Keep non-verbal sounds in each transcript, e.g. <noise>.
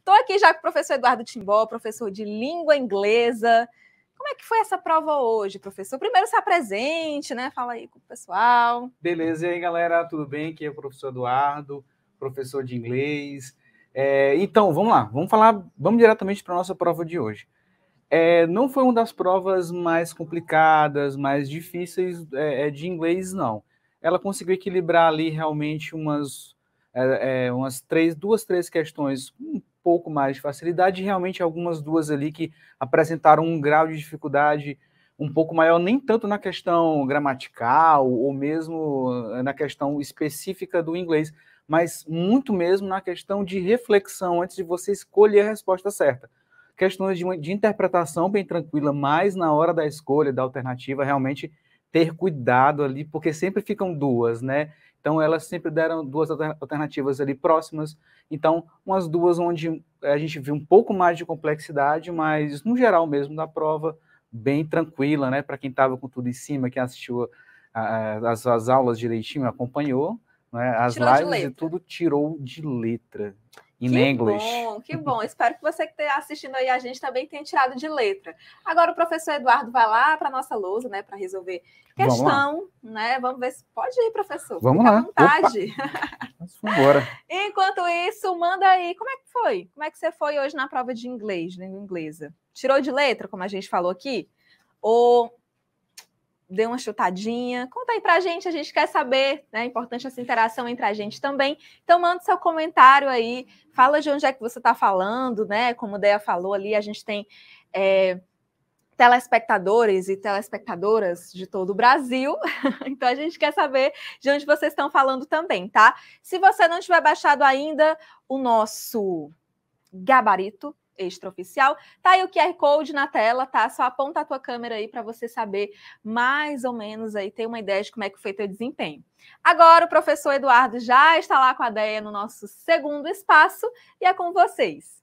Estou aqui já com o professor Eduardo Timbó, professor de língua inglesa. Como é que foi essa prova hoje, professor? Primeiro se apresente, né? Fala aí com o pessoal. Beleza, e aí, galera? Tudo bem? Aqui é o professor Eduardo, professor de inglês. É, então, vamos lá, vamos falar, vamos diretamente para a nossa prova de hoje. É, não foi uma das provas mais complicadas, mais difíceis é, é de inglês, não. Ela conseguiu equilibrar ali realmente umas, é, é umas três, duas, três questões um pouco mais de facilidade, e realmente algumas duas ali que apresentaram um grau de dificuldade um pouco maior, nem tanto na questão gramatical ou mesmo eh, na questão específica do inglês, mas muito mesmo na questão de reflexão antes de você escolher a resposta certa. Questões de, de interpretação bem tranquila, mas na hora da escolha da alternativa, realmente ter cuidado ali, porque sempre ficam duas, né? Então, elas sempre deram duas alternativas ali próximas. Então, umas duas onde eh, a gente viu um pouco mais de complexidade, mas no geral mesmo da prova, bem tranquila, né? Para quem estava com tudo em cima, quem assistiu as, as aulas direitinho, acompanhou, né? as tirou lives e tudo tirou de letra. In que English. bom, que bom. Espero que você que está assistindo aí a gente também tenha tirado de letra. Agora o professor Eduardo vai lá para a nossa lousa, né, para resolver questão, Vamos né? Vamos ver se pode ir, professor. Vamos Fica lá. à vontade. Vamos embora. <laughs> Enquanto isso, manda aí. Como é que foi? Como é que você foi hoje na prova de inglês, língua inglesa? Tirou de letra, como a gente falou aqui? Ou dê uma chutadinha. Conta aí para a gente, a gente quer saber, né? É importante essa interação entre a gente também. Então, manda seu comentário aí, fala de onde é que você está falando, né? Como o Dea falou ali, a gente tem é, telespectadores e telespectadoras de todo o Brasil, <laughs> então a gente quer saber de onde vocês estão falando também, tá? Se você não tiver baixado ainda o nosso gabarito, extraoficial. Tá aí o QR Code na tela, tá? Só aponta a tua câmera aí para você saber mais ou menos aí, ter uma ideia de como é que foi teu desempenho. Agora o professor Eduardo já está lá com a ideia no nosso segundo espaço e é com vocês.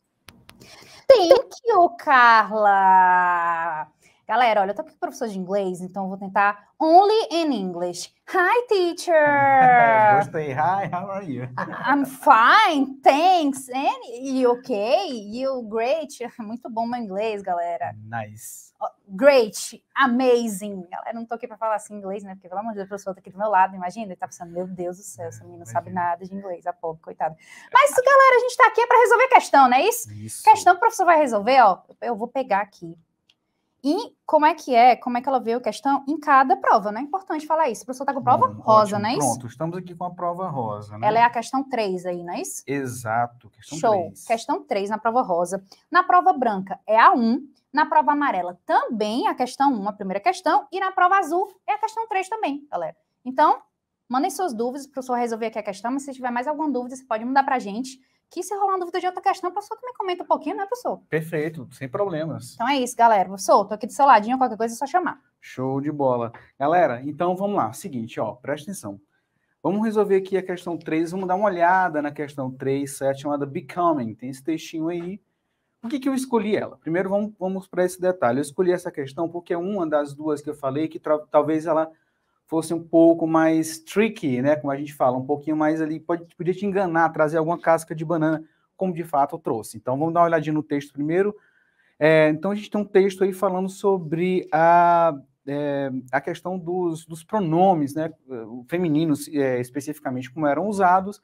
Thank you, Carla! Galera, olha, eu tô aqui com professor de inglês, então vou tentar only in English. Hi, teacher! <laughs> Gostei. Hi, how are you? <laughs> I'm fine, thanks. And you okay? You great? <laughs> Muito bom meu inglês, galera. Nice. Great, amazing. Galera, não tô aqui pra falar assim inglês, né? Porque, pelo amor de Deus, o professor tá aqui do meu lado, imagina. Ele tá pensando, meu Deus do céu, essa menina não sabe nada de inglês, a pouco, coitada. Mas, galera, a gente tá aqui é pra resolver questão, não é isso? Isso. Questão que o professor vai resolver, ó. Eu vou pegar aqui e como é que é, como é que ela vê a questão em cada prova, né? É importante falar isso. O professor está com prova Bom, rosa, ótimo. não é isso? Pronto, estamos aqui com a prova rosa, né? Ela é a questão 3 aí, não é isso? Exato, questão Show. 3. Questão 3 na prova rosa. Na prova branca é a 1, na prova amarela também é a questão 1, a primeira questão, e na prova azul é a questão 3 também, galera. Então, mandem suas dúvidas, para o professor resolver aqui a questão, mas se tiver mais alguma dúvida, você pode mandar para a gente que se rolar dúvida de outra questão, o professor também comenta um pouquinho, né, professor? Perfeito, sem problemas. Então é isso, galera. Professor, tô aqui do seu ladinho, qualquer coisa é só chamar. Show de bola. Galera, então vamos lá. Seguinte, ó, presta atenção. Vamos resolver aqui a questão 3, vamos dar uma olhada na questão 3, 7, chamada Becoming. Tem esse textinho aí. Por que, que eu escolhi ela? Primeiro vamos, vamos para esse detalhe. Eu escolhi essa questão porque é uma das duas que eu falei que talvez ela fosse um pouco mais tricky, né? Como a gente fala, um pouquinho mais ali, pode, podia te enganar, trazer alguma casca de banana, como de fato trouxe. Então vamos dar uma olhadinha no texto primeiro. É, então a gente tem um texto aí falando sobre a, é, a questão dos, dos pronomes, né? Femininos é, especificamente, como eram usados.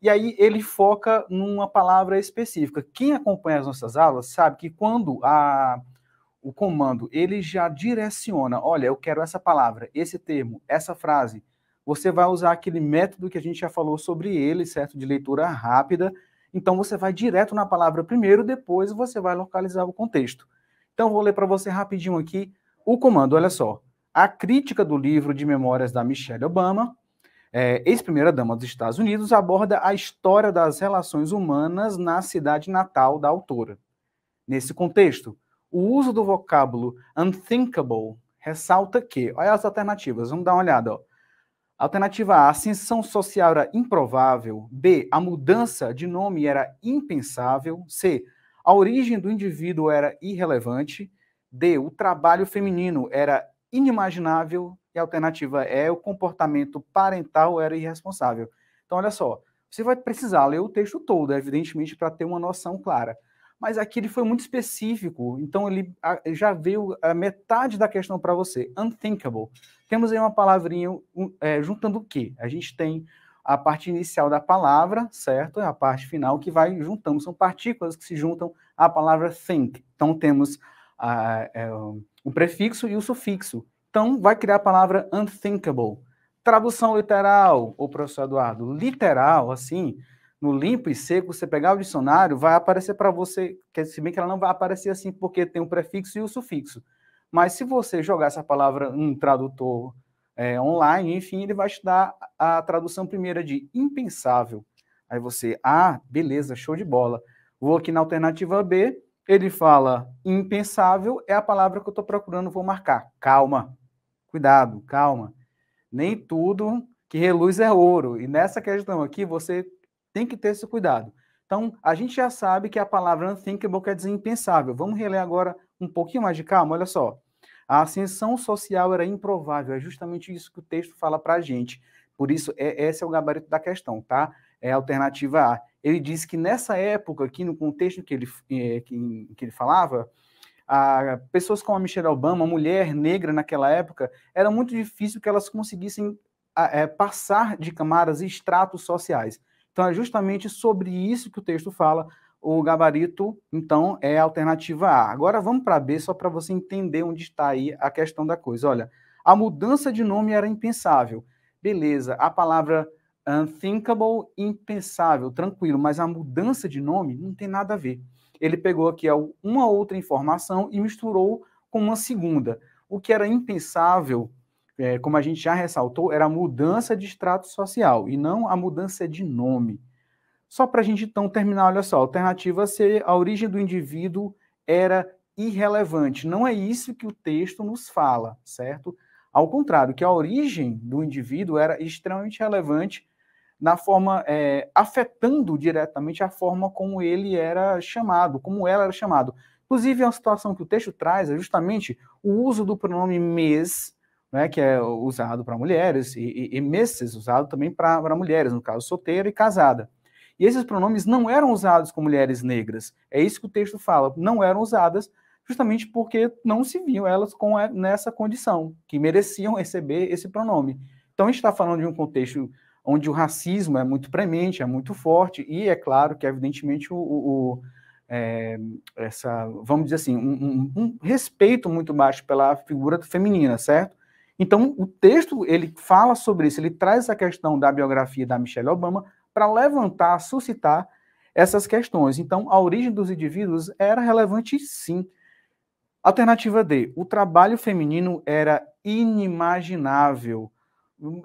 E aí ele foca numa palavra específica. Quem acompanha as nossas aulas sabe que quando a o comando, ele já direciona, olha, eu quero essa palavra, esse termo, essa frase. Você vai usar aquele método que a gente já falou sobre ele, certo? De leitura rápida. Então você vai direto na palavra primeiro, depois você vai localizar o contexto. Então vou ler para você rapidinho aqui o comando, olha só. A crítica do livro de memórias da Michelle Obama, é, ex-primeira-dama dos Estados Unidos, aborda a história das relações humanas na cidade natal da autora. Nesse contexto, o uso do vocábulo unthinkable ressalta que, olha as alternativas, vamos dar uma olhada. Ó. Alternativa A, a ascensão social era improvável. B, a mudança de nome era impensável. C, a origem do indivíduo era irrelevante. D, o trabalho feminino era inimaginável. E a alternativa E, o comportamento parental era irresponsável. Então, olha só, você vai precisar ler o texto todo, evidentemente, para ter uma noção clara mas aqui ele foi muito específico, então ele já veio a metade da questão para você. Unthinkable. Temos aí uma palavrinha é, juntando o quê? A gente tem a parte inicial da palavra, certo? E é a parte final que vai juntando. São partículas que se juntam à palavra think. Então temos a, é, o prefixo e o sufixo. Então vai criar a palavra unthinkable. Tradução literal, o professor Eduardo, literal, assim, no limpo e seco, você pegar o dicionário, vai aparecer para você, que se bem que ela não vai aparecer assim, porque tem o um prefixo e o um sufixo. Mas se você jogar essa palavra um tradutor é, online, enfim, ele vai te dar a tradução primeira de impensável. Aí você, ah, beleza, show de bola. Vou aqui na alternativa B, ele fala impensável, é a palavra que eu estou procurando, vou marcar. Calma, cuidado, calma. Nem tudo que reluz é ouro. E nessa questão aqui, você tem que ter esse cuidado. Então, a gente já sabe que a palavra unthinkable quer dizer impensável. Vamos reler agora um pouquinho mais de calma? Olha só. A ascensão social era improvável. É justamente isso que o texto fala para a gente. Por isso, é, esse é o gabarito da questão, tá? É a alternativa A. Ele diz que nessa época, aqui no contexto que ele, é, que, que ele falava, a, pessoas como a Michelle Obama, mulher negra naquela época, era muito difícil que elas conseguissem a, é, passar de camadas e estratos sociais. Então, é justamente sobre isso que o texto fala. O gabarito, então, é a alternativa A. Agora vamos para B, só para você entender onde está aí a questão da coisa. Olha, a mudança de nome era impensável. Beleza, a palavra unthinkable, impensável, tranquilo, mas a mudança de nome não tem nada a ver. Ele pegou aqui uma outra informação e misturou com uma segunda. O que era impensável é, como a gente já ressaltou, era a mudança de extrato social e não a mudança de nome. Só para a gente então terminar, olha só, alternativa C, a origem do indivíduo era irrelevante. Não é isso que o texto nos fala, certo? Ao contrário, que a origem do indivíduo era extremamente relevante na forma é, afetando diretamente a forma como ele era chamado, como ela era chamado. Inclusive, a situação que o texto traz é justamente o uso do pronome mes né, que é usado para mulheres, e, e, e usado também para mulheres, no caso solteira e casada. E esses pronomes não eram usados com mulheres negras. É isso que o texto fala, não eram usadas justamente porque não se viam elas com nessa condição, que mereciam receber esse pronome. Então a gente está falando de um contexto onde o racismo é muito premente, é muito forte, e é claro que, evidentemente, o, o é, essa, vamos dizer assim, um, um, um respeito muito baixo pela figura feminina, certo? Então, o texto ele fala sobre isso, ele traz essa questão da biografia da Michelle Obama para levantar, suscitar essas questões. Então, a origem dos indivíduos era relevante sim. Alternativa D, o trabalho feminino era inimaginável.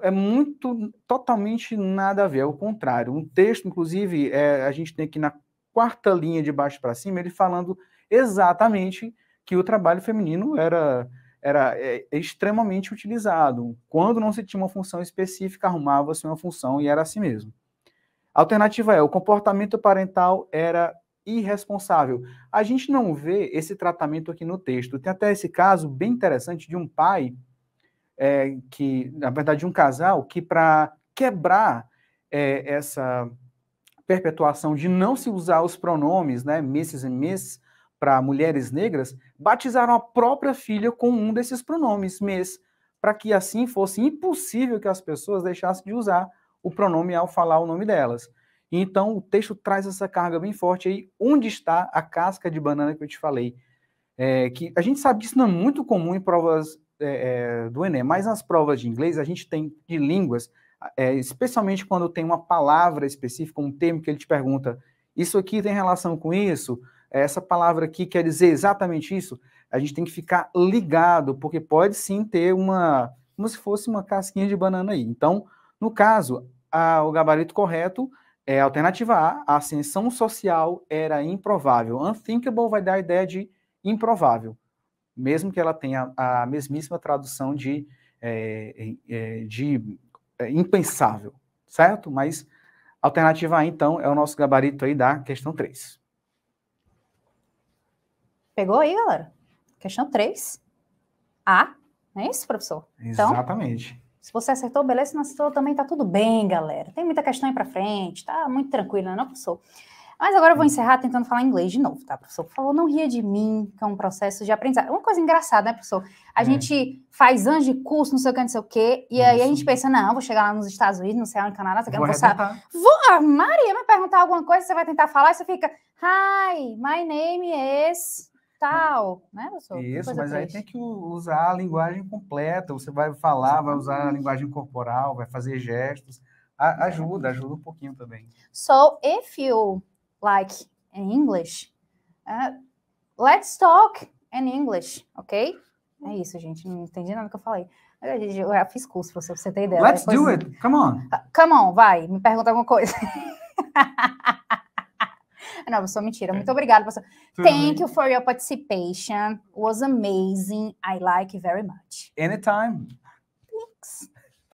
É muito, totalmente nada a ver, é o contrário. Um texto, inclusive, é, a gente tem aqui na quarta linha de baixo para cima, ele falando exatamente que o trabalho feminino era era é, é, extremamente utilizado. Quando não se tinha uma função específica, arrumava-se uma função e era assim mesmo. alternativa é, o comportamento parental era irresponsável. A gente não vê esse tratamento aqui no texto. Tem até esse caso bem interessante de um pai, é, que, na verdade, de um casal, que para quebrar é, essa perpetuação de não se usar os pronomes, né, Mrs. e Miss, para mulheres negras, batizaram a própria filha com um desses pronomes, mês, para que assim fosse impossível que as pessoas deixassem de usar o pronome ao falar o nome delas. Então, o texto traz essa carga bem forte aí, onde está a casca de banana que eu te falei. É, que a gente sabe que isso não é muito comum em provas é, é, do Enem, mas nas provas de inglês a gente tem de línguas, é, especialmente quando tem uma palavra específica, um termo que ele te pergunta, isso aqui tem relação com isso? É essa palavra aqui quer dizer exatamente isso. A gente tem que ficar ligado, porque pode sim ter uma, como se fosse uma casquinha de banana aí. Então, no caso, a, o gabarito correto é a alternativa A, a ascensão social era improvável. Unthinkable vai dar a ideia de improvável, mesmo que ela tenha a, mesmíssima tradução de, é, é, de é, impensável, certo? Mas alternativa A, então, é o nosso gabarito aí da questão 3. Pegou aí, galera? Questão 3. A. Não é isso, professor? Então, Exatamente. Então, se você acertou, beleza. Se não acertou, também tá tudo bem, galera. Tem muita questão aí pra frente, tá muito tranquilo, né, não, professor? Mas agora eu vou encerrar tentando falar inglês de novo, tá, professor? Por favor, não ria de mim, que é um processo de aprendizado. Uma coisa engraçada, né, professor? A é. gente faz anos de curso, não sei o que, não sei o quê, e aí a gente pensa, não, vou chegar lá nos Estados Unidos, não sei lá no Canadá, não sei o que, não vou saber. Vou, a ah, Maria vai perguntar alguma coisa, você vai tentar falar, e você fica, hi, my name is tal, né, professor? Isso, mas triste. aí tem que usar a linguagem completa. Você vai falar, vai usar a linguagem corporal, vai fazer gestos. A, ajuda, ajuda um pouquinho também. So, if you like in English, uh, let's talk in English, ok? É isso, gente. Não entendi nada que eu falei. Eu já fiz curso, pra você ter ideia. Let's Depois... do it. Come on. Ah, come on, vai. Me pergunta alguma coisa. <laughs> Ah, não, sou mentira. É. Muito obrigada, professor. Thank you for your participation. It was amazing. I like very much. Anytime. Thanks.